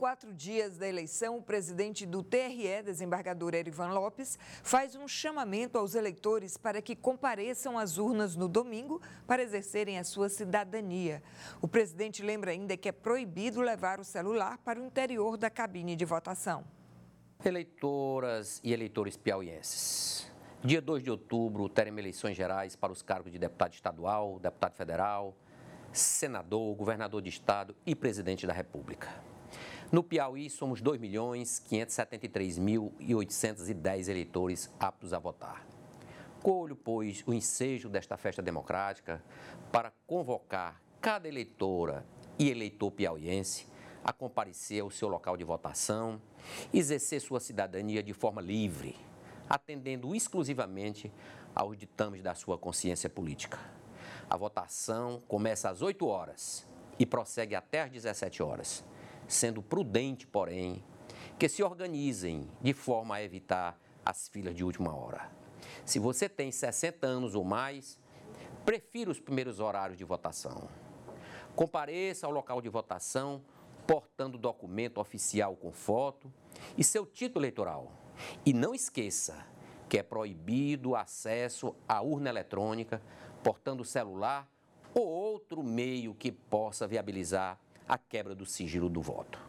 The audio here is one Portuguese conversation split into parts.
quatro dias da eleição, o presidente do TRE, desembargador Erivan Lopes, faz um chamamento aos eleitores para que compareçam às urnas no domingo para exercerem a sua cidadania. O presidente lembra ainda que é proibido levar o celular para o interior da cabine de votação. Eleitoras e eleitores piauienses. Dia 2 de outubro teremos eleições gerais para os cargos de deputado estadual, deputado federal, senador, governador de estado e presidente da República. No Piauí, somos 2.573.810 eleitores aptos a votar. Colho, pois, o ensejo desta festa democrática para convocar cada eleitora e eleitor piauiense a comparecer ao seu local de votação, e exercer sua cidadania de forma livre, atendendo exclusivamente aos ditames da sua consciência política. A votação começa às 8 horas e prossegue até às 17 horas sendo prudente, porém, que se organizem de forma a evitar as filas de última hora. Se você tem 60 anos ou mais, prefira os primeiros horários de votação. Compareça ao local de votação portando documento oficial com foto e seu título eleitoral. E não esqueça que é proibido o acesso à urna eletrônica portando celular ou outro meio que possa viabilizar a quebra do sigilo do voto.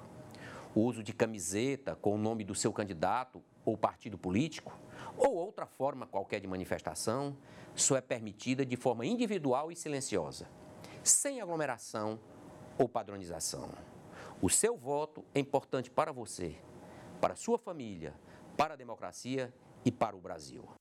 O uso de camiseta com o nome do seu candidato ou partido político, ou outra forma qualquer de manifestação, só é permitida de forma individual e silenciosa, sem aglomeração ou padronização. O seu voto é importante para você, para sua família, para a democracia e para o Brasil.